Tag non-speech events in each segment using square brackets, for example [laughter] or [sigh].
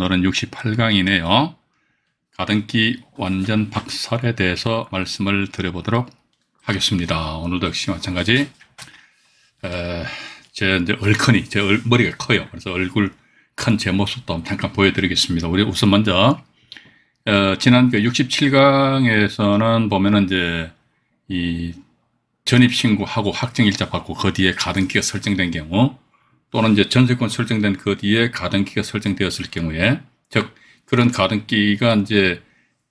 오늘은 68강이네요. 가등기 완전 박설에 대해서 말씀을 드려보도록 하겠습니다. 오늘도 역시 마찬가지 에, 제 이제 얼큰이 제 얼, 머리가 커요. 그래서 얼굴 큰 제 모습도 잠깐 보여드리겠습니다. 우리 우선 먼저 어, 지난 그 67강에서는 보면은 이제 이 전입 신고하고 확정일자 받고 그 뒤에 가등기가 설정된 경우 또는 이제 전세권 설정된 그 뒤에 가등기가 설정되었을 경우에 즉 그런 가등기가 이제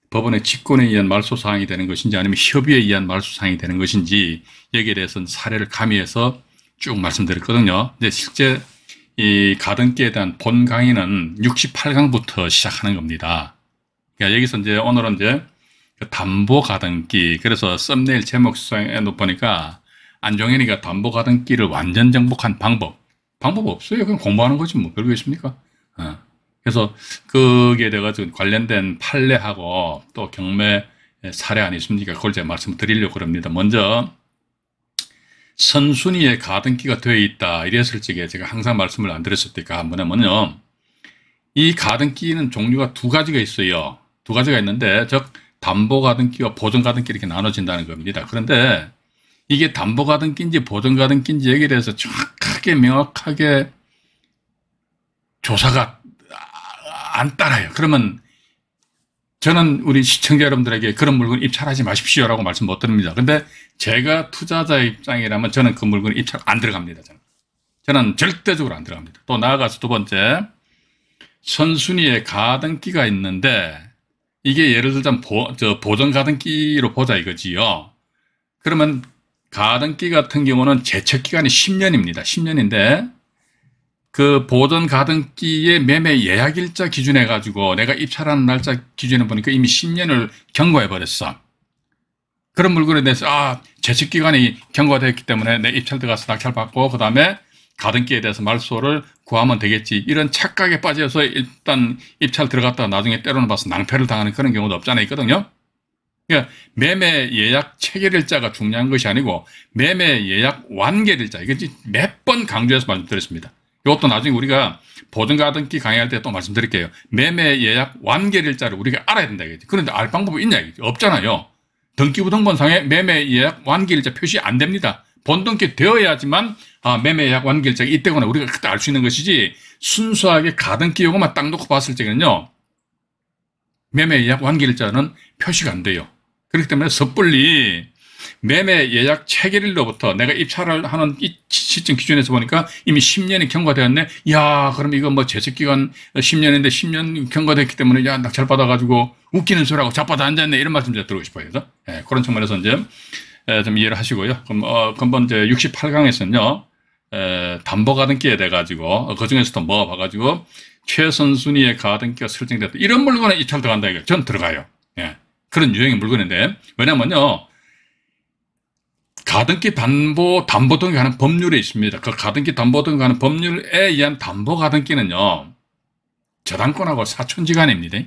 법원의 직권에 의한 말소 사항이 되는 것인지 아니면 협의에 의한 말소 사항이 되는 것인지 여기에 대해서는 사례를 가미해서 쭉 말씀드렸거든요. 근데 실제 이 가등기에 대한 본 강의는 68강부터 시작하는 겁니다. 그러니까 여기서 이제 오늘은 이제 그 담보 가등기 그래서 썸네일 제목 수상해 놓 보니까 안종현이가 담보 가등기를 완전 정복한 방법 방법 없어요. 그냥 공부하는 거지 뭐 별거 있습니까? 어. 그래서 거기에 대해서 관련된 판례하고 또 경매 사례 안이 있습니까? 그걸 제가 말씀드리려고 합니다. 먼저 선순위에 가등기가 되어 있다 이랬을 적에 제가 항상 말씀을 안 드렸습니까? 뭐냐면요. 이 가등기는 종류가 두 가지가 있어요. 두 가지가 있는데 즉 담보 가등기와 보증 가등기 이렇게 나눠진다는 겁니다. 그런데 이게 담보 가등기인지 보증 가등기인지 여기에 대해서 정확 크게 명확하게 조사가 안 따라요. 그러면 저는 우리 시청자 여러분들에게 그런 물건 입찰하지 마십시오라고 말씀 못 드립니다. 근데 제가 투자자 입장이라면 저는 그 물건 입찰 안 들어갑니다. 저는. 저는 절대적으로 안 들어갑니다. 또 나아가서 두 번째, 선순위에 가등기가 있는데 이게 예를 들자면 보, 저 보전 가등기로 보자 이거지요. 그러면 가등기 같은 경우는 제척 기간이 10년입니다. 10년인데 그보던 가등기의 매매 예약 일자 기준해 가지고 내가 입찰하는 날짜 기준에 보니까 이미 10년을 경과해 버렸어. 그런 물건에 대해서 아 제척 기간이 경과됐기 때문에 내 입찰 들어가서 낙찰 받고 그 다음에 가등기에 대해서 말소를 구하면 되겠지 이런 착각에 빠져서 일단 입찰 들어갔다가 나중에 때로는 봐서 낭패를 당하는 그런 경우도 없잖아 있거든요. 그러니까 매매 예약 체결일 자가 중요한 것이 아니고 매매 예약 완결일 자. 이게 몇번 강조해서 말씀드렸습니다. 이것도 나중에 우리가 보증가등기 강의할 때 또 말씀드릴게요. 매매 예약 완결일 자를 우리가 알아야 된다. 이겠지. 그런데 알 방법이 있냐? 이겠지. 없잖아요. 등기부등본상에 매매 예약 완결일자 표시 안 됩니다. 본등기 되어야지만 아, 매매 예약 완결일자가 이때거나 우리가 그때 알 수 있는 것이지 순수하게 가등기 요금만 딱 놓고 봤을 때는요. 매매 예약 완결일자는 표시가 안 돼요. 그렇기 때문에 섣불리 매매 예약 체결일로부터 내가 입찰을 하는 이 시점 기준에서 보니까 이미 10년이 경과되었네. 야, 그럼 이거 뭐 재직기간 10년인데 10년 경과됐기 때문에 야, 낙찰 받아가지고 웃기는 소리하고 자빠져 앉았네. 이런 말씀 제가 드리고 싶어요. 그 예, 그런 측면에서 이제 예, 좀 이해를 하시고요. 그럼, 어, 금번 이제 68강에서는요, 에, 예, 담보 가등기에 돼가지고그 어, 중에서도 모아봐가지고, 최선순위의 가등기가 설정됐다. 이런 물건에 입찰 들어간다. 이거 전 들어가요. 예. 그런 유형의 물건인데 왜냐면요 가등기 담보 담보 등에 관한 법률이 있습니다. 그 가등기 담보 등에 관한 법률에 의한 담보 가등기는요 저당권하고 사촌지간입니다.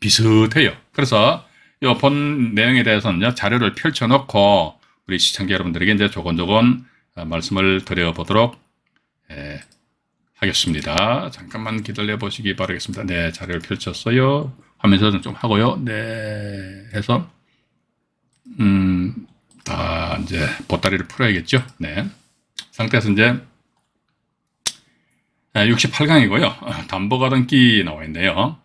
비슷해요. 그래서 이본 내용에 대해서는 자료를 펼쳐놓고 우리 시청자 여러분들에게 이제 조곤조곤 어, 말씀을 드려보도록 예, 하겠습니다. 잠깐만 기다려 보시기 바라겠습니다. 네, 자료를 펼쳤어요. 하면서 좀 하고요. 네. 해서, 음, 다 이제 보따리를 풀어야겠죠. 네. 상태에서 이제 68강이고요. 아, 담보가등기 나와 있네요.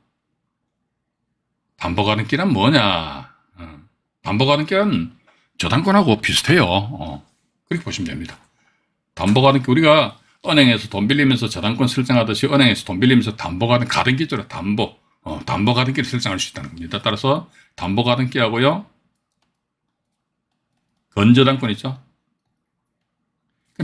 담보가등기란 뭐냐? 어, 담보가등기는 저당권하고 비슷해요. 어, 그렇게 보시면 됩니다. 담보가등기 우리가 은행에서 돈 빌리면서 저당권 설정하듯이 은행에서 돈 빌리면서 담보가등 기죠 담보. 어, 담보 가등기를 설정할 수 있다는 겁니다. 따라서 담보 가등기하고요. 건저당권 있죠.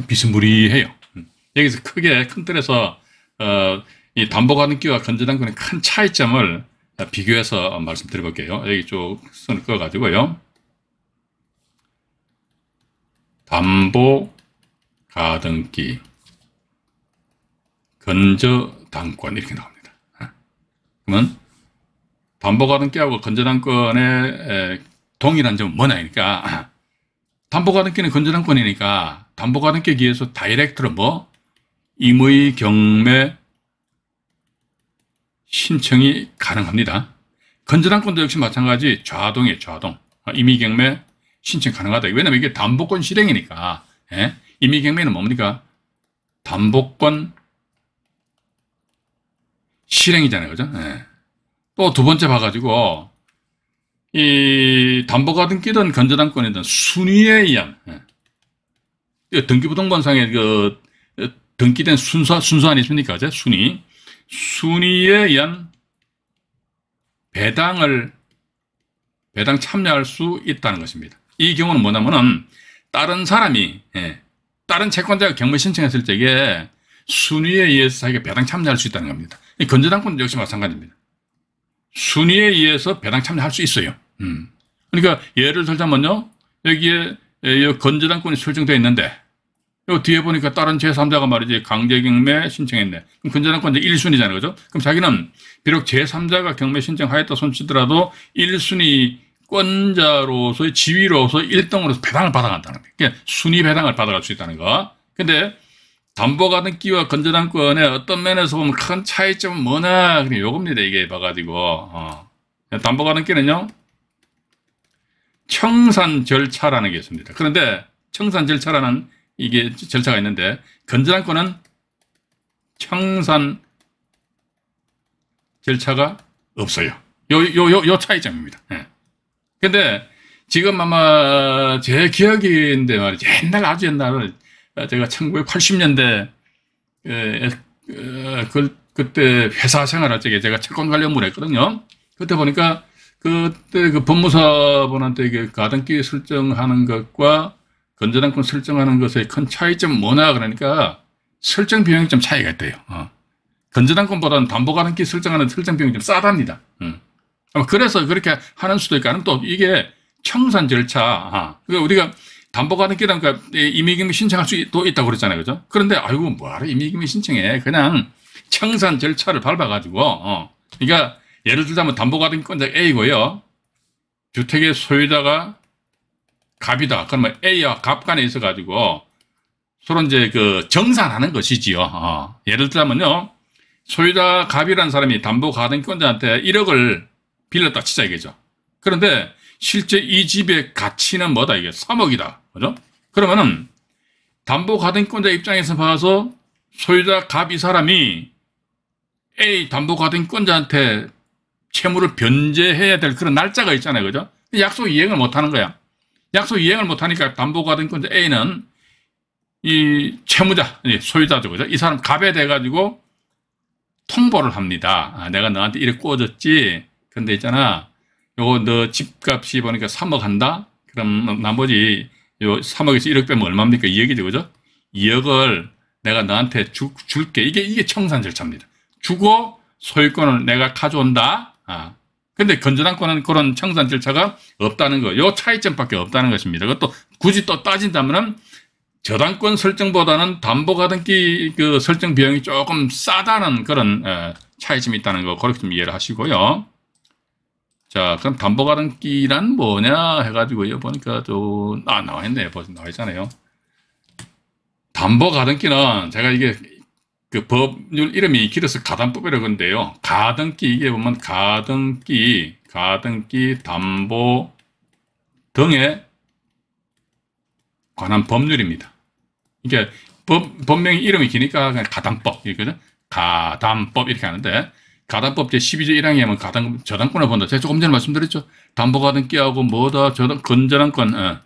비스무리해요. 음. 여기서 크게 큰 틀에서 어, 이 담보 가등기와 건저당권의 큰 차이점을 비교해서 말씀드려 볼게요. 여기 쭉 선을 그어 가지고요. 담보 가등기 건저당권 이렇게 나옵니다. 그러면 담보가등 깨하고 건전한권의 동일한 점은 뭐냐 니까 [clears throat] 담보가등기는 건전한권이니까 담보가등기에 해서 다이렉트로 뭐 임의 경매 신청이 가능합니다. 건전한권도 역시 마찬가지 좌동이에요. 좌동. 임의 경매 신청 가능하다. 왜냐면 이게 담보권 실행이니까. 예? 임의 경매는 뭡니까? 담보권 실행이잖아요. 그죠? 예. 또 두 번째 봐가지고, 이 담보가든 끼든 견제당권이든 순위에 의한, 예. 등기부동반상의 그 어, 등기된 순서, 순서 아니십니까? 그죠? 순위. 순위에 의한 배당을, 배당 참여할 수 있다는 것입니다. 이 경우는 뭐냐면은, 다른 사람이, 예. 다른 채권자가 경매 신청했을 적에 순위에 의해서 자기가 배당 참여할 수 있다는 겁니다. 건전당권 역시 마찬가지입니다. 순위에 의해서 배당 참여할 수 있어요. 음. 그러니까 예를 들자면요. 여기에 건재당권이 설정되어 있는데 요 뒤에 보니까 다른 제3자가 말이지 강제 경매 신청했네. 그럼 건재당권 이제 1순위잖아요. 그죠? 그럼 자기는 비록 제3자가 경매 신청하였다 손치더라도 1순위 권자로서의 지위로서 1등으로서 배당을 받아간다는 거예요. 그러니까 순위 배당을 받아갈 수 있다는 거. 근데 담보가든 끼와 건전한권의 어떤 면에서 보면 큰 차이점은 뭐냐? 그냥 요겁니다. 이게 봐가지고. 어. 담보가든 끼는요. 청산 절차라는 게 있습니다. 그런데 청산 절차라는 이게 절차가 있는데 건전한권은 청산 절차가 없어요. 요, 요, 요, 요 차이점입니다. 예. 근데 지금 아마 제 기억인데 말이죠. 옛날 아주 옛날 아, 제가 1980년대 에, 그, 그때 회사 생활할 때 제가 채권 관련 물 했거든요. 그때 보니까 그때 그 법무사분한테 이 가등기 설정하는 것과 건전한권 설정하는 것의 큰 차이점 뭐냐 그러니까 설정 비용이 좀 차이가 있대요. 어. 건전한권보다는 담보가등기 설정하는 설정 비용이 좀 싸답니다. 음. 그래서 그렇게 하는 수도 있고 아니면 또 이게 청산 절차. 아. 그러니까 우리가 담보가등기라니까 그, 임의금이 신청할 수도 있다고 그랬잖아요. 그죠? 그런데 아이고 뭐하러 임의금이 신청해. 그냥 청산 절차를 밟아가지고 어. 그러니까 예를 들자면 담보가등기자 A고요. 주택의 소유자가 갑이다. 그러면 A와 갑 간에 있어가지고 서로 이제 그 정산하는 것이지요. 어. 예를 들자면요. 소유자 갑이라는 사람이 담보가등권자한테 1억을 빌렸다 치자 이거죠. 그런데 실제 이 집의 가치는 뭐다 이게 3억이다. 그죠? 그러면은 담보 가등기권자 입장에서 봐서 소유자 갑이 사람이 A 담보 가등기권자한테 채무를 변제해야 될 그런 날짜가 있잖아요. 그죠? 약속 이행을 못 하는 거야. 약속 이행을 못 하니까 담보 가등권자 A는 이 채무자, 소유자죠. 그죠? 이 사람 갑에 돼 가지고 통보를 합니다. 아, 내가 너한테 이래 꼬졌지. 근데 있잖아. 요거 너 집값이 보니까 3억 한다? 그럼 나머지 요 3억에서 1억 빼면 얼마입니까? 2억이죠, 그죠? 2억을 내가 너한테 주, 줄게. 이게, 이게 청산 절차입니다. 주고 소유권을 내가 가져온다. 아. 근데 건전한권은 그런 청산 절차가 없다는 거. 요 차이점밖에 없다는 것입니다. 그것도 굳이 또 따진다면은 저당권 설정보다는 담보가등기 그 설정 비용이 조금 싸다는 그런 차이점이 있다는 거 그렇게 좀 이해를 하시고요. 자, 그럼 담보가등기란 뭐냐 해가지고요. 보니까 좀, 아, 나와 있네. 벌써 나와 있잖아요. 담보가등기는 제가 이게 그 법률 이름이 길어서 가담법이라고 하는데요. 가등기, 이게 보면 가등기, 가등기, 담보 등에 관한 법률입니다. 그 이게 법, 법명이 이름이 기니까 그냥 가담법, 이거죠 가담법 이렇게 하는데 가단법 제12조 1항에 하면 뭐 가단, 저당권을 본다. 제가 조금 전에 말씀드렸죠. 담보가든 끼하고 뭐다, 저당, 건전한권. 어.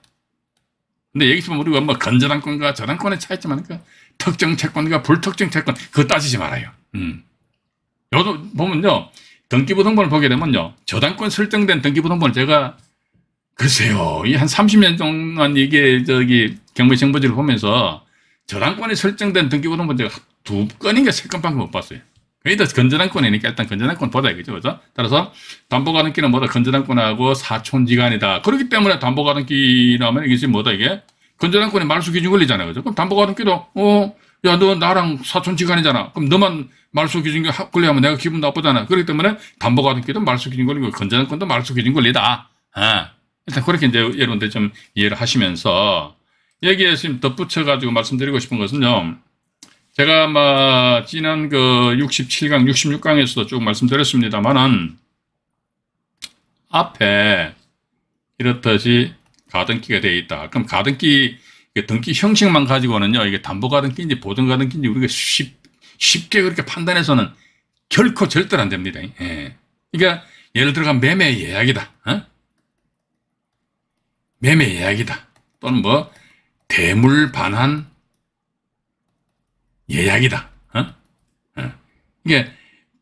근데 여기서만 우리가 뭐 건전한권과 저당권의 차이점 아니까 특정 채권과 불특정 채권, 그거 따지지 말아요. 음. 여도 보면요. 등기부등본을 보게 되면요. 저당권 설정된 등기부등본을 제가 글쎄요. 이 한 30년 동안 이게 저기 경매정보지를 보면서 저당권이 설정된 등기부등본 제가 두 건인가 세건 밖에 못 봤어요. 이것 도 건전한권이니까 일단 건전한권 보자 이거죠. 그죠? 따라서 담보가등기는 뭐다? 건전한권하고 사촌지간이다. 그렇기 때문에 담보가등기라면 이게 지금 뭐다 이게? 건전한권이 말수 기준 권리잖아요. 그죠? 그럼 담보가등기도 어, 야, 너 나랑 사촌지간이잖아. 그럼 너만 말수 기준 권리하면 내가 기분 나쁘잖아. 그렇기 때문에 담보가등기도 말수 기준 권리고 건전한권도 말수 기준 권리다. 아, 일단 그렇게 이제 여러분들 좀 이해를 하시면서 여기에 지금 덧붙여가지고 말씀드리고 싶은 것은요. 제가 아마 지난 그 67강, 66강에서도 쭉 말씀드렸습니다만은 앞에 이렇듯이 가등기가 되어 있다. 그럼 가등기, 등기 형식만 가지고는요, 이게 담보 가등기인지 보증 가등기인지 우리가 쉽, 쉽게 그렇게 판단해서는 결코 절대로 안 됩니다. 예. 그러니까 예를 들어가 매매 예약이다. 어? 매매 예약이다. 또는 뭐 대물 반환 예약이다. 어? 어. 이게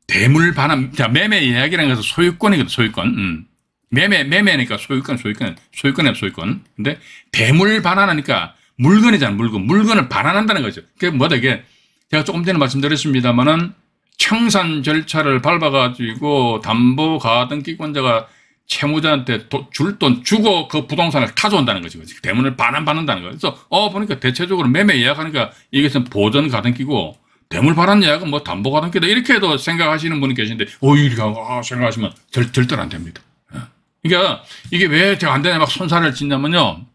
대물 반환, 자, 매매 예약이라는 것은 소유권이거든, 소유권. 음. 매매, 매매니까 소유권, 소유권, 소유권이야, 소유권. 근데 대물 반환하니까 물건이잖아, 물건. 물건을 반환한다는 거죠. 그게 뭐다, 이게. 제가 조금 전에 말씀드렸습니다만은 청산 절차를 밟아가지고 담보 가등기권자가 채무자한테 줄 돈 주고 그 부동산을 가져온다는 거죠. 대문을 반환 받는다는 거예 그래서 어 보니까 대체적으로 매매 예약하니까 이것은 보전 가등기고 대물 반환 예약은 뭐 담보 가등기다 이렇게도 생각하시는 분이 계신데 어 이렇게 아, 생각하시면 절, 절대안 됩니다. 예. 그러니까 이게 왜 제가 안 되냐 막 손사를 짓냐면요.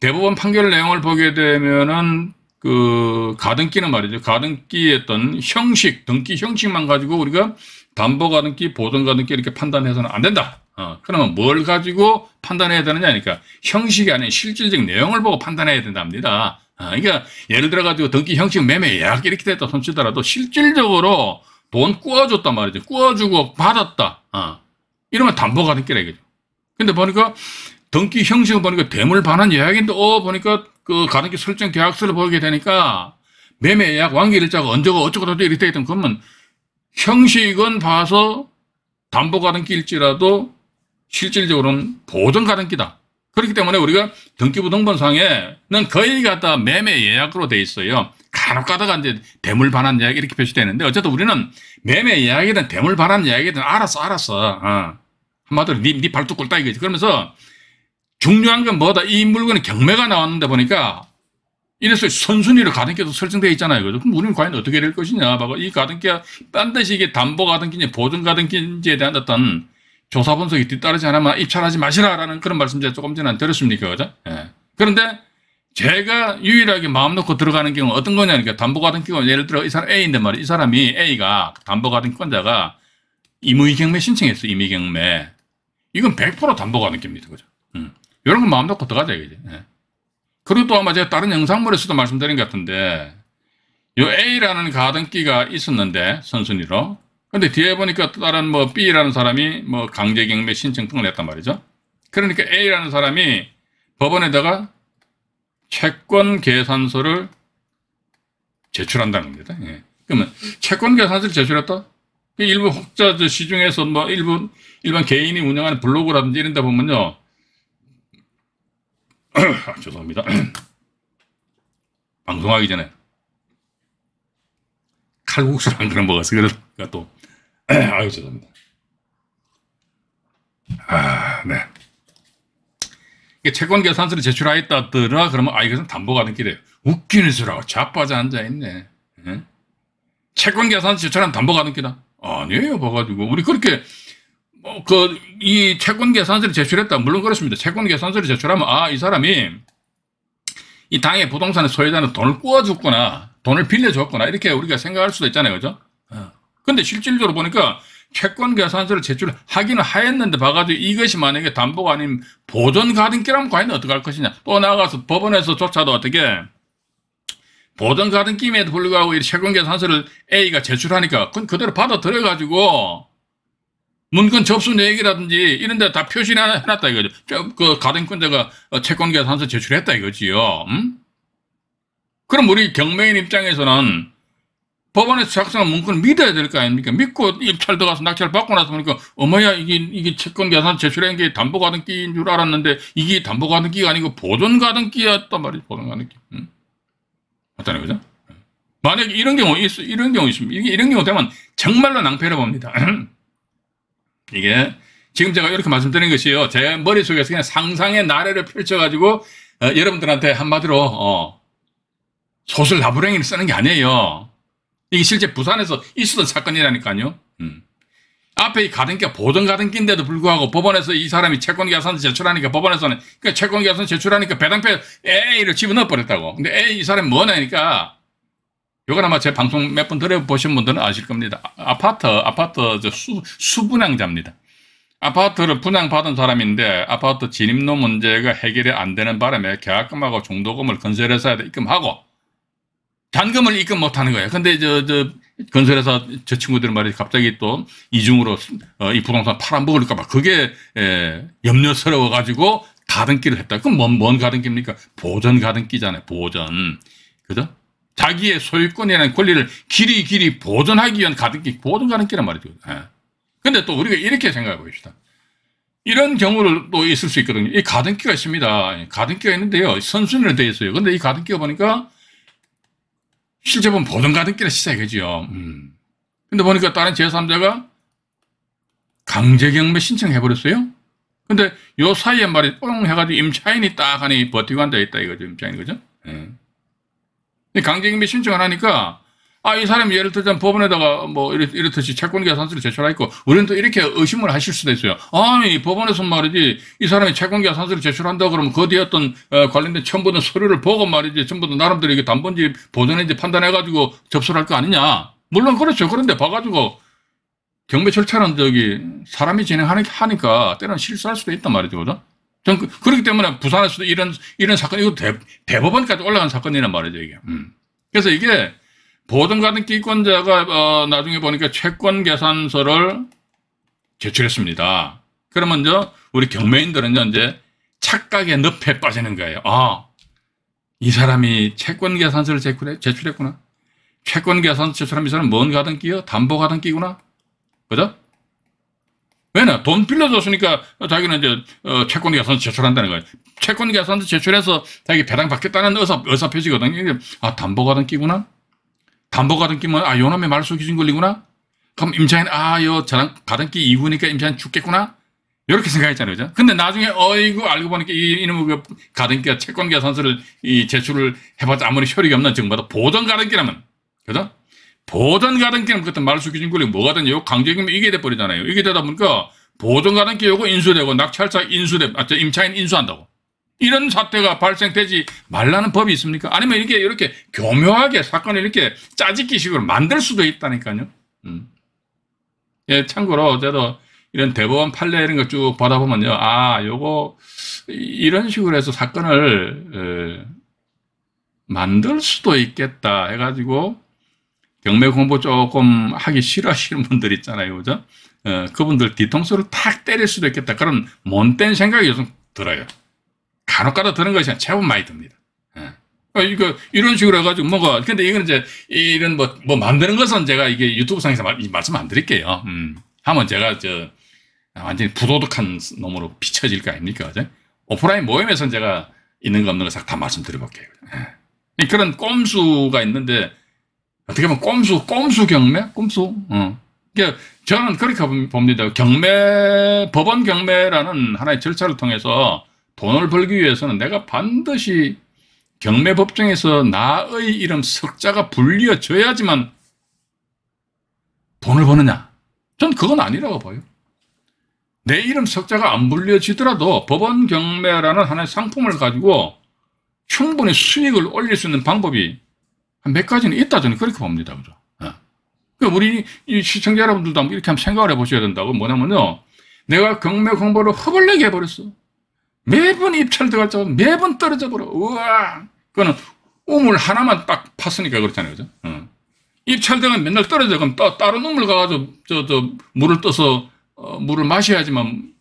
대법원 판결 내용을 보게 되면은 그 가등기는 말이죠. 가등기 했던 형식, 등기 형식만 가지고 우리가 담보 가등기, 보증 가등기 이렇게 판단해서는 안 된다. 어, 그러면 뭘 가지고 판단해야 되느냐 하니까 그러니까 형식이 아닌 실질적 내용을 보고 판단해야 된답니다. 어, 그러니까 예를 들어 가지고 등기 형식 매매 예약 이렇게 됐다 손치더라도 실질적으로 돈 꾸어줬단 말이죠. 꾸어주고 받았다. 어, 이러면 담보 가등기라 이거죠. 근데 보니까 등기 형식을 보니까 대물 반환 예약인데 어 보니까 그 가등기 설정 계약서를 보게 되니까 매매 예약 완기 일자가 언제고 어쩌고 저쩌고 이렇게 되겠던 그러면 형식은 봐서 담보 가등기일지라도 실질적으로는 보증 가등기다. 그렇기 때문에 우리가 등기부 등본상에는 거의 갖다 매매 예약으로 돼 있어요. 간혹 가다가 이제 대물 반환 예약 이렇게 표시되는데 어쨌든 우리는 매매 예약이든 대물 반환 예약이든 알았어 알았어. 어. 한마디로 네, 네 발톱 꼴다 이거지. 그러면서 중요한 건 뭐다. 이 물건에 경매가 나왔는데 보니까 이래서 선순위로 가등기도 설정되어 있잖아요. 그죠? 그럼 우리는 과연 어떻게 될 것이냐. 바로 이 가등기가 반드시 이게 담보 가등기인 보증 가등기인지에 대한 어떤 조사 분석이 뒤따르지 않으면 입찰하지 마시라라는 그런 말씀 제가 조금 전에 들었습니까? 그죠? 예. 그런데 제가 유일하게 마음 놓고 들어가는 경우 어떤 거냐 그러니까 담보 가등기가 예를 들어 이 사람 A인데 말이야. 이 사람이 A가 담보 가등권자가 임의경매 신청했어. 임의경매. 이건 100% 담보 가등기입니다. 그죠? 음. 이런 걸 마음 놓고 들어가자, 이제. 예. 그리고 또 아마 제가 다른 영상물에서도 말씀드린 것 같은데 이 A라는 가등기가 있었는데 선순위로 근데 뒤에 보니까 또 다른 뭐 B라는 사람이 뭐 강제 경매 신청 등을 했단 말이죠. 그러니까 A라는 사람이 법원에다가 채권 계산서를 제출한다는 겁니다. 예. 그러면 채권 계산서를 제출했다? 그 일부 혹자 시중에서 뭐 일부 일반 개인이 운영하는 블로그라든지 이런 데 보면요. [coughs] 죄송합니다. [coughs] 방송하기 전에 칼국수를 한 그릇 먹었어요. 그래서 또 [coughs] 아유 죄송합니다. 아, 네. 이게 채권 계산서를 제출하였다더라 그러면 아 이것은 담보가 되게 돼요. 웃기는 수라고 자빠져 앉아 있네. 네? 예? 채권 계산서 제출한 담보가 되기다 아니에요. 봐가지고 우리 그렇게 뭐, 그 이 채권 계산서를 제출했다. 물론 그렇습니다. 채권 계산서를 제출하면 아 이 사람이 이 당의 부동산의 소유자는 돈을 꾸어줬구나 돈을 빌려줬구나 이렇게 우리가 생각할 수도 있잖아요, 그죠? 네. 근데 실질적으로 보니까 채권 계산서를 제출하기는 하였는데 봐가지고 이것이 만약에 담보가 아닌 보존 가등기라면 과연 어떡할 것이냐. 또 나아가서 법원에서조차도 어떻게 보존 가등기임에도 불구하고 이 채권 계산서를 A가 제출하니까 그건 그대로 받아들여가지고 문건 접수 내역이라든지 이런 데 다 표시해놨다 를 이거죠. 그 가등권자가 어, 채권계 산서 제출했다 이거지요. 음? 그럼 우리 경매인 입장에서는 법원에서 작성한 문건을 믿어야 될 거 아닙니까? 믿고 입찰 들어가서 낙찰 받고 나서 보니까 어머야 이게 이게 채권 계산 제출한 게 담보 가등기인 줄 알았는데 이게 담보 가등기가 아니고 보존 가등기였단 말이죠. 보존 가등기. 응? 음? 맞다는 거죠? 음. 만약에 이런 경우 있 이런 경우 있으면 이게 이런 경우 되면 정말로 낭패를 봅니다. [clears throat] 이게 지금 제가 이렇게 말씀드린 것이요. 제 머릿속에서 그냥 상상의 나래를 펼쳐가지고 어, 여러분들한테 한마디로 어, 소설 나부랭이를 쓰는 게 아니에요. 이게 실제 부산에서 있었던 사건이라니까요. 음. 앞에 이 가등기가 보던 가등기인데도 불구하고 법원에서 이 사람이 채권계산 제출하니까 법원에서는 그채권계산 그러니까 제출하니까 배당표 A를 집어넣어 버렸다고. 근데 A 이 사람이 뭐냐니까 이건 아마 제 방송 몇 번 들어보신 분들은 아실 겁니다. 아파트, 아파트 수, 수분양자입니다. 아파트를 분양받은 사람인데 아파트 진입로 문제가 해결이 안 되는 바람에 계약금하고 중도금을 건설회사에다 입금하고 잔금을 입금 못하는 거예요. 근데 저, 저 건설회사 저 친구들 말이 갑자기 또 이중으로 어, 이 부동산 팔아먹을까 봐 그게 에, 예, 염려스러워 가지고 가등기를 했다. 그럼 뭔, 뭔 가등기입니까? 보전 가등기잖아요. 보전. 그죠? 자기의 소유권이라는 권리를 길이 길이 보존하기 위한 가득히 보존가는 길란 말이죠. 예. 근데 또 우리가 이렇게 생각해 봅시다. 이런 경우를 또 있을 수 있거든요. 이 가등기가 있습니다. 예, 가등기가 있는데요. 선순위로 되어 있어요. 근데 이 가등기가 보니까 실제 보면 보존 가등기라 시작이죠. 음. 근데 보니까 다른 제3자가 강제 경매 신청해버렸어요. 근데 요 사이에 말이 뽕 해가지고 임차인이 딱 하니 버티고 앉아 있다 이거죠. 임차인 거죠. 예. 강제징배 신청을 하니까 아, 이 사람이 예를 들자면 법원에다가 뭐 이렇, 이렇듯이 채권계 산서를 제출하고 우리는 또 이렇게 의심을 하실 수도 있어요. 아니, 법원에서 말이지 이 사람이 채권계 산서를 제출한다 그러면 거기에 그 어떤 어, 관련된 첨부된 서류를 보고 말이지 전부 다 나름대로 이게 담보인지 보존인지 판단해가지고 접수를 할 거 아니냐. 물론 그렇죠. 그런데 봐가지고 경매 절차는 저기 사람이 진행하니까 때는 로 실수할 수도 있단 말이죠. 그죠? 전 그, 그렇기 때문에 부산에서도 이런, 이런 사건, 이거 대, 법원까지 올라간 사건이란 말이죠, 이게. 음. 그래서 이게 보증 같은 기권자가 어, 나중에 보니까 채권 계산서를 제출했습니다. 그러면 이제 우리 경매인들은 이제 착각의 늪에 빠지는 거예요. 아, 이 사람이 채권 계산서를 제출해, 제출했구나. 채권 계산서 제출하이 사람 뭔 가든 끼요? 담보 가든 끼구나. 그죠? 왜냐? 돈 빌려줬으니까 자기는 이제 어, 채권 계산 제출한다는 거예요. 채권 계산도 제출해서 자기 배당 받겠다는 의사, 의사 표시거든요. 아, 담보가등 끼구나? 담보가등 끼면, 아, 요놈의 말소 기준 걸리구나? 그럼 임차인, 아, 요자랑 가등 끼 이후니까 임차인 죽겠구나? 이렇게 생각했잖아요. 그죠? 근데 나중에, 어이구, 알고 보니까 이, 이놈의 그 가등기가 채권 계산서를 이 제출을 해봤자 아무리 효력이 없는 증거다. 보전 가등기라면. 그죠? 보전 가던 기는 그때 말수 기준 권리 뭐가 되냐요? 강제금이 이게 돼버리잖아요. 이게 되다 보니까 보전 가던 기하고 인수되고 낙찰자 인수돼, 아, 저 임차인 인수한다고. 이런 사태가 발생되지 말라는 법이 있습니까? 아니면 이렇게, 이렇게 교묘하게 사건을 이렇게 짜집기 식으로 만들 수도 있다니까요. 음. 예, 참고로 저도 이런 대법원 판례 이런 거쭉 보다 보면요. 아, 요거, 이런 식으로 해서 사건을, 에, 만들 수도 있겠다 해가지고 경매 공부 조금 하기 싫어하시는 분들 있잖아요. 그죠? 어, 그분들 뒤통수를 탁 때릴 수도 있겠다. 그런 못된 생각이 요즘 들어요. 간혹가다 드는 것이 제법 많이 듭니다. 예. 어, 이거 이런 식으로 해가지고 뭐가 근데 이건 이제 이런 뭐, 뭐 만드는 것은 제가 이게 유튜브 상에서 말, 말씀 안 드릴게요. 음. 하면 제가 저 완전히 부도덕한 놈으로 비춰질 거 아닙니까? 그죠? 오프라인 모임에서는 제가 있는 거 없는 거 싹 다 말씀드려볼게요. 예. 그런 꼼수가 있는데 어떻게 보면 꼼수, 꼼수 경매? 꼼수? 어. 그러니까 저는 그렇게 봅니다. 경매, 법원 경매라는 하나의 절차를 통해서 돈을 벌기 위해서는 내가 반드시 경매 법정에서 나의 이름 석자가 불리어져야지만 돈을 버느냐? 전 그건 아니라고 봐요. 내 이름 석자가 안 불려지더라도 법원 경매라는 하나의 상품을 가지고 충분히 수익을 올릴 수 있는 방법이 한몇 가지는 있다 저는 그렇게 봅니다. 그죠? 예. 그 우리 시청자 여러분들도 한번 이렇게 한번 생각을 해보셔야 된다고 뭐냐면요. 내가 경매 공부를 허벌레게 해버렸어. 매번 입찰 들어갈 때 매번 떨어져 버려. 우와. 그거는 우물 하나만 딱 팠으니까 그렇잖아요. 그죠? 예. 입찰되면 맨날 떨어져. 그럼 따, 다른 우물 가가지고 저, 저, 물을 떠서 어, 물을 마셔야지만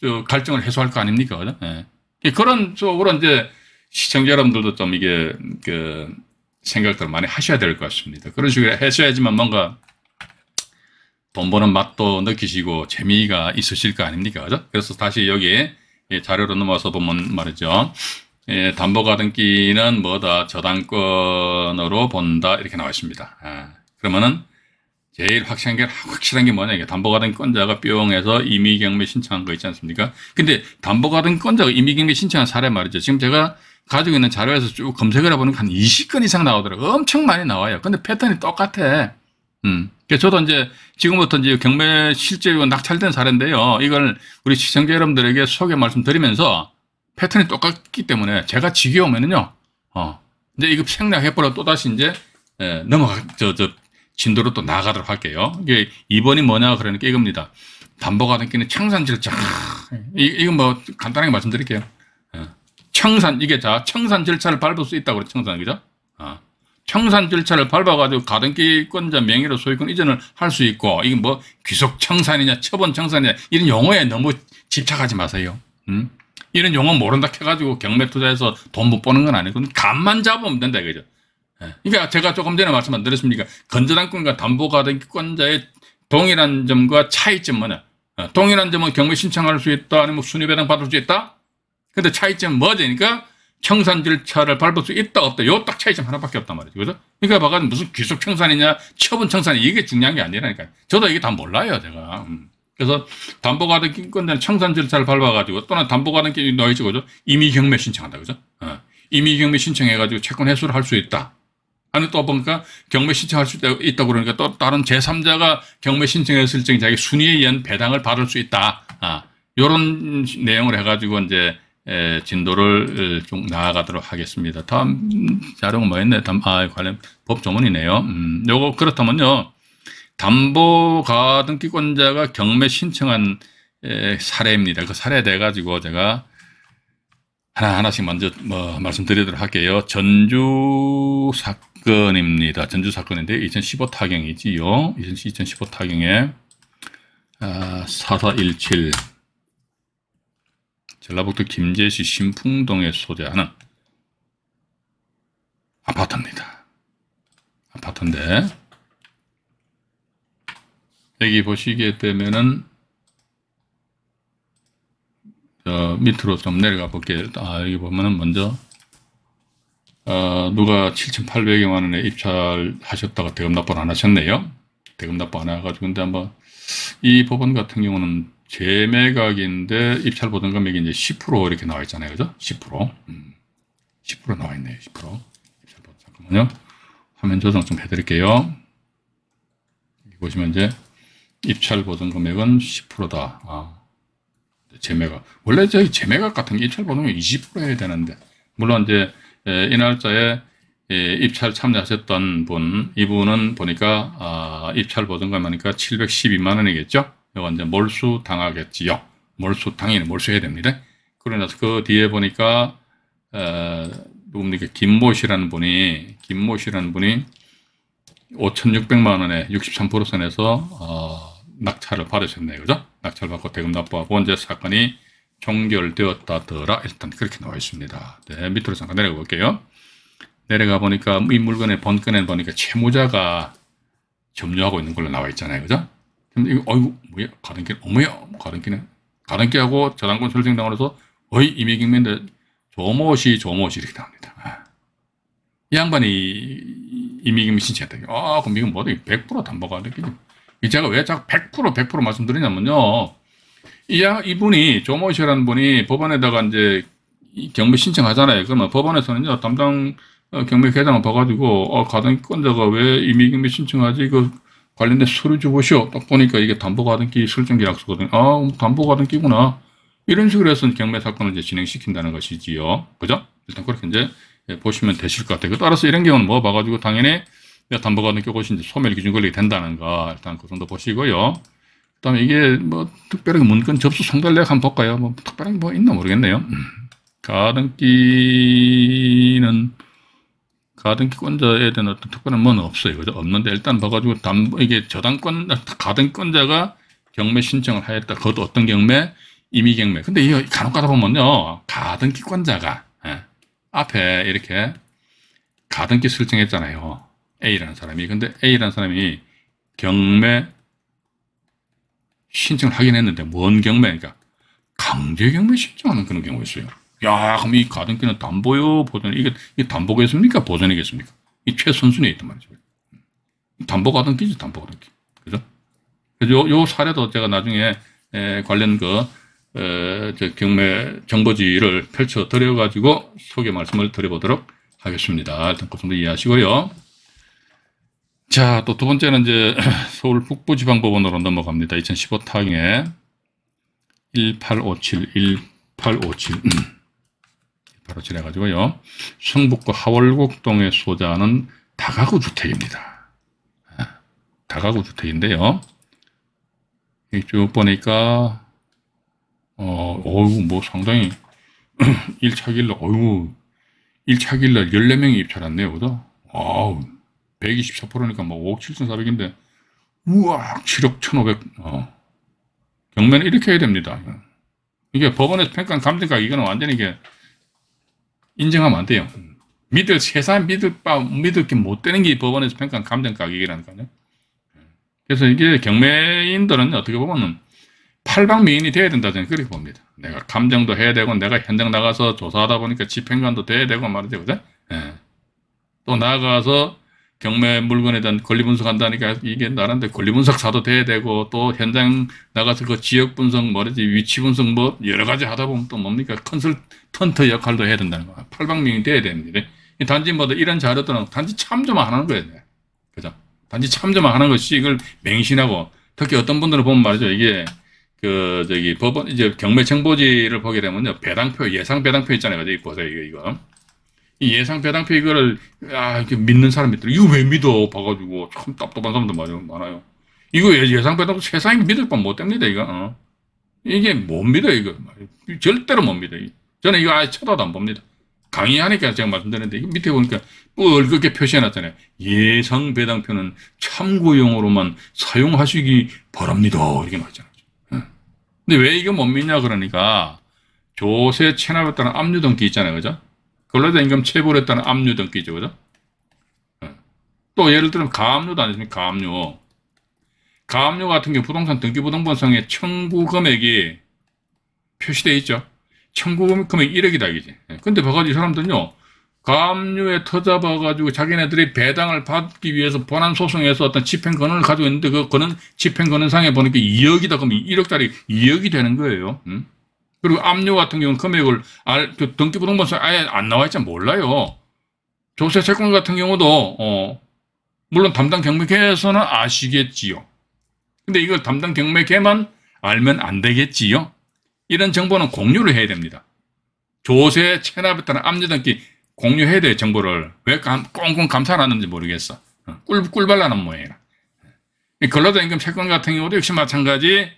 저 갈증을 해소할 거 아닙니까? 그죠? 예. 그런 쪽으로 이제 시청자 여러분들도 좀 이게 그 생각들을 많이 하셔야 될 것 같습니다. 그런 식으로 하셔야지만 뭔가 돈 버는 맛도 느끼시고 재미가 있으실 거 아닙니까? 그죠? 그래서 다시 여기 예, 자료로 넘어서 보면 말이죠. 예, 담보가등기는 뭐다 저당권으로 본다 이렇게 나와 있습니다. 아, 그러면은 제일 확실한 게 확실한 게 뭐냐 이게 담보가등건자가뿅 해서 임의경매 신청한 거 있지 않습니까? 근데 담보가등건자가 임의경매 신청한 사례 말이죠. 지금 제가 가지고 있는 자료에서 쭉 검색을 해보는 한 20건 이상 나오더라고. 요 엄청 많이 나와요. 근데 패턴이 똑같아. 음. 그래서 저도 이제 지금부터 이제 경매 실제로 낙찰된 사례인데요. 이걸 우리 시청자 여러분들에게 소개 말씀드리면서 패턴이 똑같기 때문에 제가 지겨우면은요. 어. 이제 이거 생략해버려 또다시 이제 예, 넘어가, 저, 저, 진도로 또 나가도록 할게요. 이게 2번이 뭐냐 그러니까 이겁니다. 담보가능 끼는 청산지를 이건 뭐 간단하게 말씀드릴게요. 예. 청산 이게 자 청산 절차를 밟을 수 있다고 그래 청산 그죠? 아. 청산 절차를 밟아가지고 가등기권자 명의로 소유권 이전을 할 수 있고 이게 뭐 귀속 청산이냐 처분 청산이냐 이런 용어에 너무 집착하지 마세요. 음? 이런 용어 모른다 해가지고 경매 투자해서 돈 못 버는 건 아니고 감만 잡으면 된다 이거죠. 그러니까 제가 조금 전에 말씀 안 드렸습니까? 건전한권과 담보가등권자의 동일한 점과 차이점 은 어, 동일한 점은 경매 신청할 수 있다, 아니면 순위 배당 받을 수 있다. 근데 차이점 뭐지니까 청산 절차를 밟을 수 있다 없다. 요 딱 차이점 하나밖에 없단 말이죠. 그죠? 그러니까 봐가 뭐 무슨 기속 청산이냐, 처분 청산이 이게 중요한 게 아니라니까. 저도 이게 다 몰라요, 제가. 음. 그래서 담보가등권자는 청산 절차를 밟아가지고 또는 담보가된권이 너희지 그죠? 임의 경매 신청한다, 그죠? 어. 이미 경매 신청해가지고 채권 해소를할 수 있다. 아니 또 보니까 경매 신청할 수 있다고 그러니까 또 다른 제3자가 경매 신청했을 때 자기 순위에 의한 배당을 받을 수 있다. 아, 요런 내용을 해가지고 이제 에, 진도를 어, 좀 나아가도록 하겠습니다. 다음 자료가 뭐였네? 다음, 아, 관련 법조문이네요. 음, 요거 그렇다면요. 담보가 등기권자가 경매 신청한 에, 사례입니다. 그 사례에 대해 가지고 제가 하나 하나씩 먼저 뭐 말씀드리도록 할게요. 전주 사 사건입니다. 전주 사건인데 2015 타경이지요. 2015 타경에 4417 아, 전라북도 김제시 신풍동에 소재하는 아파트입니다. 아파트인데 여기 보시게 되면은 밑으로 좀 내려가 볼게요. 아, 여기 보면은 먼저 어, 누가 7,800여만 원에 입찰하셨다가 대금 납부를 안 하셨네요. 대금 납부 안 해가지고 근데 한번 이 법원 같은 경우는 재매각인데 입찰 보증 금액이 이제 10% 이렇게 나와 있잖아요. 그죠? 10%. 음, 10% 나와 있네요. 10%. 입찰 보증 잠깐만요. 화면 조정 좀 해드릴게요. 보시면 이제 입찰 보증 금액은 10%다. 아, 재매각. 원래 저희 재매각 같은 게 입찰 보증이 20% 해야 되는데 물론 이제 예, 이날짜에 예, 입찰 참여하셨던 분, 이분은 보니까 아, 입찰 보증금 하니까 712만 원이겠죠? 완전 몰수 당하겠지요. 몰수 당연히 몰수해야 됩니다. 그러나서 그 뒤에 보니까 어, 누굽니까 김모 씨라는 분이 김모 씨라는 분이 5,600만 원에 63% 선에서 어, 낙찰을 받으셨네요, 그죠? 낙찰 받고 대금 납부하고 이제 사건이 종결되었다더라. 일단 그렇게 나와 있습니다. 네, 밑으로 잠깐 내려가 볼게요. 내려가 보니까 이 물건의 본건에 보니까 채무자가 점유하고 있는 걸로 나와 있잖아요. 그죠? 근데 이거, 어이구, 뭐야? 가등기, 어머야? 가등기는? 뭐 가등기하고 저당권 설정당으로서 어이, 이미경면대 조모시, 조모시 이렇게 나옵니다. 아. 이 양반이 이미경이 신청했다. 아, 그럼 이건 뭐다? 100% 담보가 안 되겠지. 제가 왜 자꾸 100% 100% 말씀드리냐면요. 이야 이분이 조모 씨라는 분이 법원에다가 이제 경매 신청하잖아요. 그러면 법원에서는 요 담당 어, 경매 회장을 봐가지고 어, 가등기권자가 왜 이미 경매 신청하지? 그 관련된 서류 주보시오. 딱 보니까 이게 담보가등기 설정 계약서거든요. 아, 담보가등기구나. 이런 식으로 해서 경매 사건을 이제 진행시킨다는 것이지요. 그죠? 일단 그렇게 이제 예, 보시면 되실 것 같아요. 그 따라서 이런 경우는 뭐 봐가지고 당연히 담보가등기 것이 이 소멸 기준 권리 된다는 거 일단 그 정도 보시고요. 그다음에 이게 뭐특별하 문건 접수 상달략 한번 볼까요? 뭐 특별한 게 뭐 있나 모르겠네요. 음. 가등기는 가등기권자에 대한 어떤 특별한 뭐는 없어요. 그죠? 없는데 일단 봐가지고 담 이게 저당권 아, 가등권자가 경매 신청을 하였다. 그것도 어떤 경매? 임의 경매. 근데 이 간혹 가다 보면요 가등기권자가 예, 앞에 이렇게 가등기 설정했잖아요. A라는 사람이. 근데 A라는 사람이 경매 신청을 하긴 했는데 뭔 경매? 그니까 강제 경매 신청하는 그런 경우였어요. 야, 그럼 이 가등기는 담보요, 보존, 이게, 이 담보겠습니까? 보존이겠습니까? 이 최선순위에 있단 말이죠. 담보 가등기지, 담보 가등기. 그죠? 그래서 요, 요 사례도 제가 나중에 에, 관련 그, 에, 경매 정보지를 펼쳐 드려가지고 소개 말씀을 드려보도록 하겠습니다. 일단 그 정도 이해하시고요. 자, 또 두 번째는 이제 [clears throat] 서울 북부지방법원으로 넘어갑니다. 2015 타경에 1857, 1857. 음. 바로 지나가지고요. 성북구 하월곡동에 소재하는 다가구 주택입니다. 아, 다가구 주택인데요. 쭉 보니까, 어, 어우, 뭐 상당히 1차 [clears throat] 길러, 어우, 1차 길러 14명이 입찰했네요. 그죠? 아우. 124%니까 뭐 5억 7,400인데 우와 7억 1,500 어. 경매는 이렇게 해야 됩니다. 이게 법원에서 평가한 감정가 이거는 완전히 이게 인정하면 안 돼요. 믿을 세상 믿을 바 믿을 게 못 되는 게 법원에서 평가한 감정 가격이라니까요. 그래서 이게 경매인들은 어떻게 보면은 팔방미인이 돼야 된다 저는 그렇게 봅니다. 내가 감정도 해야 되고 내가 현장 나가서 조사하다 보니까 집행관도 돼야 되고 말이죠, 그죠? 예. 또 나가서 경매 물건에 대한 권리 분석한다니까 이게 나름대로 권리 분석 사도 돼야 되고 또 현장 나가서 그 지역 분석 뭐지 라 위치 분석 뭐 여러 가지 하다 보면 또 뭡니까 컨설턴트 역할도 해야 된다는 거야. 팔방명이 돼야 됩니다. 단지 뭐 이런 자료들은 단지 참조만 하는 거예요. 그죠? 단지 참조만 하는 것이 이걸 맹신하고 특히 어떤 분들은 보면 말이죠. 이게 그 저기 법원 이제 경매 정보지를 보게 되면요. 배당표 예상 배당표 있잖아요. 그죠? 보세요. 이거 이거. 예상 배당표 이거를 아 이렇게 믿는 사람이 있더라. 이거 왜 믿어? 봐가지고 참 답답한 사람도 많아요. 많아요. 이거 예상 배당표 세상에 믿을 법못 됩니다. 이거 어. 이게 못 믿어 이거 절대로 못 믿어. 저는 이거 아예 쳐다도 안 봅니다. 강의하니까 제가 말씀드렸는데 밑에 보니까 뻘겋게 뭐 표시해놨잖아요. 예상 배당표는 참고용으로만 사용하시기 바랍니다. 이렇게 나왔잖아요. 예. 근데 왜 이거 못 믿냐 그러니까 조세 체납에 따른 압류등기 있잖아요. 그죠? 근로자 임금 체불에 했다는 압류 등기죠. 그죠? 예. 또 예를 들면 가압류도 아니십니까? 가압류. 가압류 같은 경우 부동산 등기부등본상에 청구 금액이 표시되어 있죠. 청구 금액 1억이다, 이지. 예. 근데 봐가지고 이 사람들은요, 가압류에 터잡아가지고 자기네들이 배당을 받기 위해서 본안 소송에서 어떤 집행권을 가지고 있는데 그거는 집행권은 상에 보니까 2억이다. 그럼 1억짜리 2억이 되는 거예요. 응? 음? 그리고 압류 같은 경우는 금액을 알, 그 등기부등본서에 아예 안 나와 있자 몰라요. 조세 채권 같은 경우도 어, 물론 담당 경매계에서는 아시겠지요. 근데 이걸 담당 경매계만 알면 안 되겠지요. 이런 정보는 공유를 해야 됩니다. 조세 체납에 따른 압류 등기 공유해야 돼 정보를 왜 감, 꽁꽁 감싸놨는지 모르겠어. 어, 꿀 꿀발라는 모양이라. 근로자 임금 채권 같은 경우도 역시 마찬가지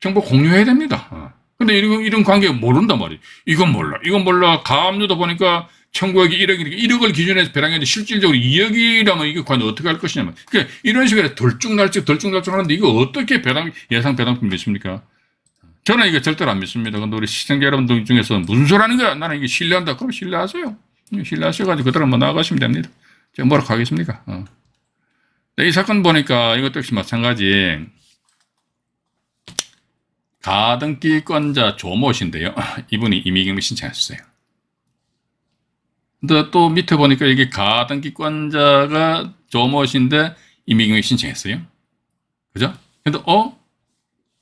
정보 공유해야 됩니다. 어. 근데 이런, 이런 관계 모른단 말이에요. 이건 몰라. 이건 몰라. 가압류도 보니까 청구액이 1억이니까 1억을 기준에서 배당했는 실질적으로 2억이라면 이게 과연 어떻게 할것이냐 그러니까 이런 식으로 덜쭉날쭉 덜쭉날쭉 하는데 이거 어떻게 배당, 예상 배당품 믿습니까? 저는 이거 절대로 안 믿습니다. 근데 우리 시청자 여러분 중에서 무슨 소리 하는 거야? 나는 이게 신뢰한다. 그럼 신뢰하세요. 예, 신뢰하셔가지고 그대로 뭐나가시면 됩니다. 제가 뭐라고 하겠습니까? 어. 이 사건 보니까 이것 역시 마찬가지. 다등기권자 조모 씨데요 이분이 이미경비 신청하셨어요. 근데 또 밑에 보니까 이게 가등기권자가 조모 씨데 이미경비 신청했어요. 그죠? 근데 어?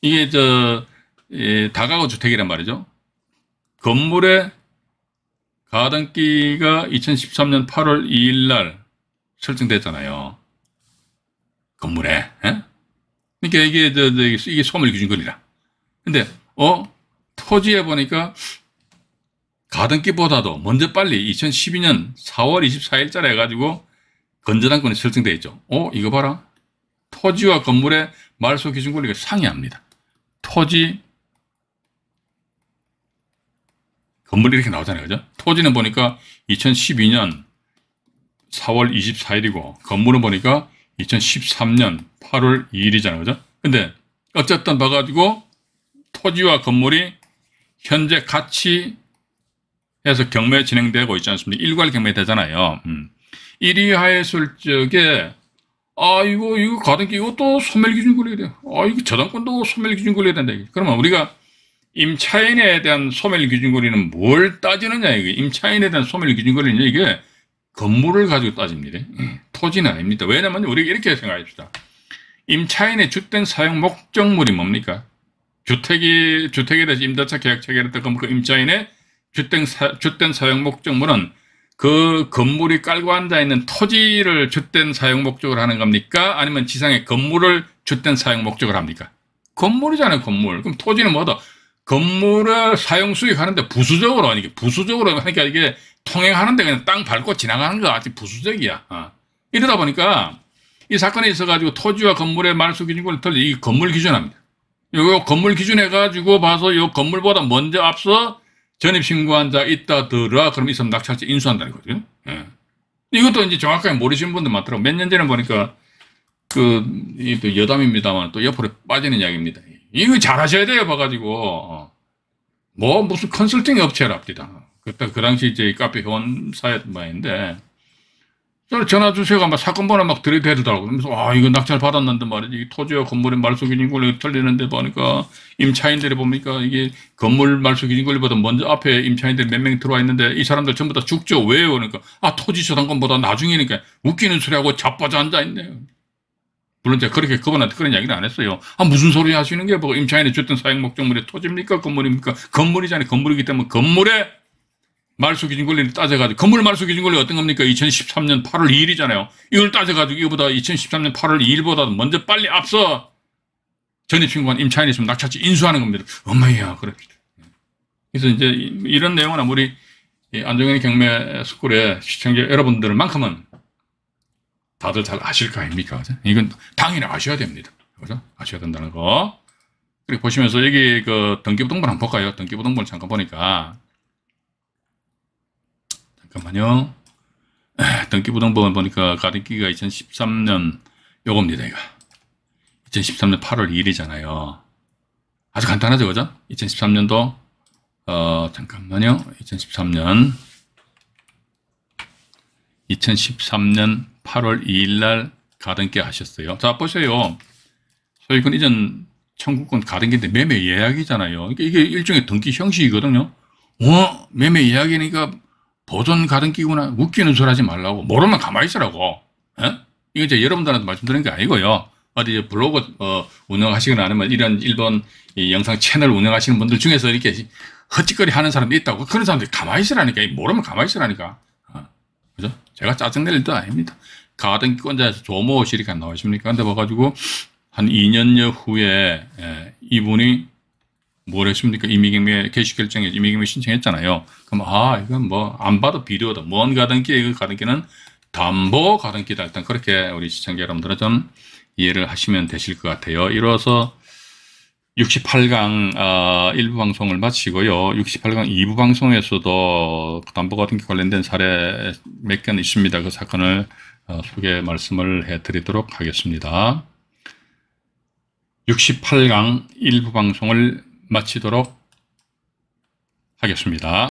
이게 저 예, 다가구 주택이란 말이죠. 건물의 가등기가 2013년 8월 2일 날 설정됐잖아요. 건물에. 에? 예? 그러니까 이게 저, 저 이게 소멸 기준권이라. 근데 어 토지에 보니까 가등기보다도 먼저 빨리 2012년 4월 24일자로 해가지고 건전한건이설정되어 있죠. 어 이거 봐라. 토지와 건물의 말소 기준 권리가 상이합니다. 토지 건물이 이렇게 나오잖아요. 그죠? 토지는 보니까 2012년 4월 24일이고 건물은 보니까 2013년 8월 2일이잖아요. 그죠? 근데 어쨌든 봐가지고 토지와 건물이 현재 같이 해서 경매 진행되고 있지 않습니까? 일괄 경매 되잖아요. 음. 1위 하였을 적에 아 이거 이거 가등기 이것도 소멸 기준 걸려야 돼. 아 이거 저당권도 소멸 기준 걸려야 된다. 그러면 우리가 임차인에 대한 소멸 기준 거리는 뭘 따지느냐 이게 임차인에 대한 소멸 기준 거리는 이게 건물을 가지고 따집니다. 토지는 아닙니다. 왜냐면 우리가 이렇게 생각합시다. 임차인의 주된 사용 목적물이 뭡니까? 주택이 주택에 대해서 임대차 계약 체결했다 을그그 임차인의 주택 사, 주택 사용 목적물은 그 건물이 깔고 앉아 있는 토지를 주택 사용 목적으로 하는 겁니까? 아니면 지상의 건물을 주택 사용 목적으로 합니까? 건물이잖아요, 건물. 그럼 토지는 뭐다? 건물을 사용 수익하는데 부수적으로 아니 게 부수적으로 하니까 이게 통행하는데 그냥 땅 밟고 지나가는 거 아직 부수적이야. 어. 이러다 보니까 이 사건에 있어가지고 토지와 건물의 말소 기준권을 틀리 이 건물 기준합니다. 요 건물 기준해 가지고 봐서 요 건물보다 먼저 앞서 전입 신고한 자 있다더라. 그럼 이 사람 낙찰자 인수한다는 거죠. 예. 이것도 이제 정확하게 모르시는 분들 많더라고. 몇 년 전에 보니까 그, 이또 여담입니다만 또 옆으로 빠지는 이야기입니다. 이거 잘 하셔야 돼요. 봐가지고. 어. 뭐, 무슨 컨설팅 업체랍니다. 그때 그 당시 이제 카페 회원 사였던 바인데 전화 주세요. 아 사건 번호 막 들이대더라고. 그래서 아, 이거 낙찰 받았는데 말이지. 토지와 건물의 말소기준 권리 틀리는데 보니까 임차인들이 보니까 이게 건물 말소기준 권리보다 먼저 앞에 임차인들이 몇 명 들어와 있는데 이 사람들 전부 다 죽죠. 왜요? 그러니까, 아, 토지 저당권보다 나중이니까 웃기는 소리하고 자빠져 앉아있네요. 물론 제가 그렇게 그분한테 그런 이야기를안 했어요. 아, 무슨 소리 하시는 게뭐 임차인의 주택 사용 목적물이 토지입니까? 건물입니까? 건물이잖아요. 건물이기 때문에 건물에 말소 기준 권리를 따져가지고 건물 말소 기준 권리 어떤 겁니까? 2013년 8월 2일이잖아요. 이걸 따져가지고 이거보다 2013년 8월 2일보다 먼저 빨리 앞서 전입신고한 임차인이 있으면 낙찰지 인수하는 겁니다. 엄마야 그래. 그래서 이제 이런 내용은 아무리 안정현 경매 스쿨의 시청자 여러분들만큼은 다들 잘 아실 거 아닙니까? 이건 당연히 아셔야 됩니다. 그죠? 아셔야 된다는 거. 그리고 보시면서 여기 그 등기부등본 한번 볼까요? 등기부등본 잠깐 보니까 잠깐만요. 등기부등본 아, 보니까 가등기가 2013년 요겁니다. 이거. 2013년 8월 2일이잖아요. 아주 간단하죠, 그죠? 2013년도 어, 잠깐만요. 2013년 2013년 8월 2일 날 가등기 하셨어요. 자, 보세요. 소유권 이전 청구권 가등기인데 매매 예약이잖아요. 이게 일종의 등기 형식이거든요. 어, 매매 예약이니까 보존 가등 끼구나 웃기는 소리 하지 말라고 모르면 가만히 있으라고 에? 예? 이게 이제 여러분들한테 말씀드리게 아니고요 어디 블로그 어, 운영하시거나 아니면 이런 일본 이 영상 채널 운영하시는 분들 중에서 이렇게 헛짓거리 하는 사람도 있다고 그런 사람들이 가만히 있으라니까 모르면 가만히 있으라니까 어, 그죠? 제가 짜증낼 일도 아닙니다 가등 끼권자에서 조모 실이가 나오십니까? 근데 봐가지고 한 2년여 후에 예, 이분이 뭘 했습니까? 이미경매 개시 결정에 이미경매 신청했잖아요. 그럼 아 이건 뭐 안 봐도 비디오다. 뭔 가등기 이거 그 가등기는 담보 가등기다. 일단 그렇게 우리 시청자 여러분들은 좀 이해를 하시면 되실 것 같아요. 이로써 68강 어, 1부 방송을 마치고요. 68강 2부 방송에서도 담보 가등기 관련된 사례 몇 건 있습니다. 그 사건을 어, 소개 말씀을 해드리도록 하겠습니다. 68강 1부 방송을 마치도록 하겠습니다.